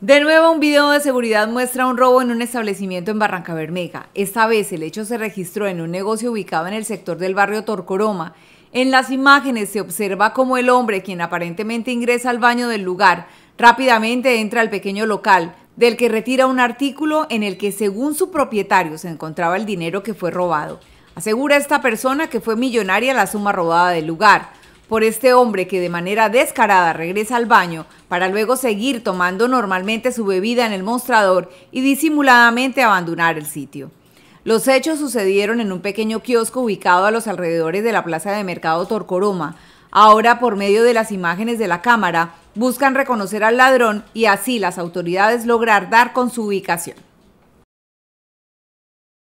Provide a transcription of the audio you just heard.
De nuevo, un video de seguridad muestra un robo en un establecimiento en Barranca Bermeja. Esta vez el hecho se registró en un negocio ubicado en el sector del barrio Torcoroma. En las imágenes se observa como el hombre, quien aparentemente ingresa al baño del lugar, rápidamente entra al pequeño local, del que retira un artículo en el que, según su propietario, se encontraba el dinero que fue robado. Asegura esta persona que fue millonaria la suma robada del lugar por este hombre que de manera descarada regresa al baño para luego seguir tomando normalmente su bebida en el mostrador y disimuladamente abandonar el sitio. Los hechos sucedieron en un pequeño kiosco ubicado a los alrededores de la plaza de mercado Torcoroma. Ahora, por medio de las imágenes de la cámara, buscan reconocer al ladrón y así las autoridades lograr dar con su ubicación.